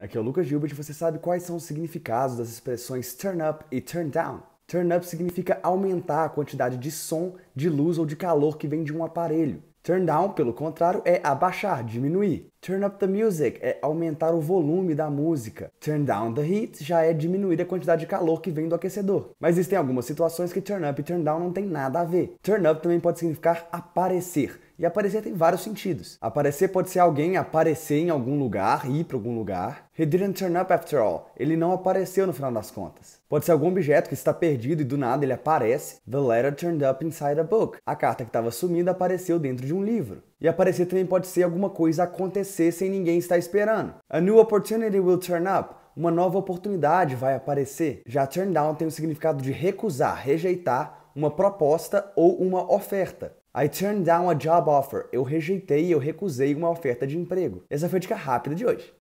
Aqui é o Lucas Gilbert e você sabe quais são os significados das expressões turn up e turn down. Turn up significa aumentar a quantidade de som, de luz ou de calor que vem de um aparelho. Turn down, pelo contrário, é abaixar, diminuir. Turn up the music é aumentar o volume da música. Turn down the heat já é diminuir a quantidade de calor que vem do aquecedor. Mas existem algumas situações que turn up e turn down não tem nada a ver. Turn up também pode significar aparecer. E aparecer tem vários sentidos. Aparecer pode ser alguém aparecer em algum lugar, ir para algum lugar. He didn't turn up after all. Ele não apareceu no final das contas. Pode ser algum objeto que está perdido e do nada ele aparece. The letter turned up inside a book. A carta que estava sumida apareceu dentro de um livro. E aparecer também pode ser alguma coisa acontecer sem ninguém estar esperando. A new opportunity will turn up. Uma nova oportunidade vai aparecer. Já turn down tem o significado de recusar, rejeitar uma proposta ou uma oferta. I turned down a job offer. Eu rejeitei, eu recusei uma oferta de emprego. Essa foi a dica rápida de hoje.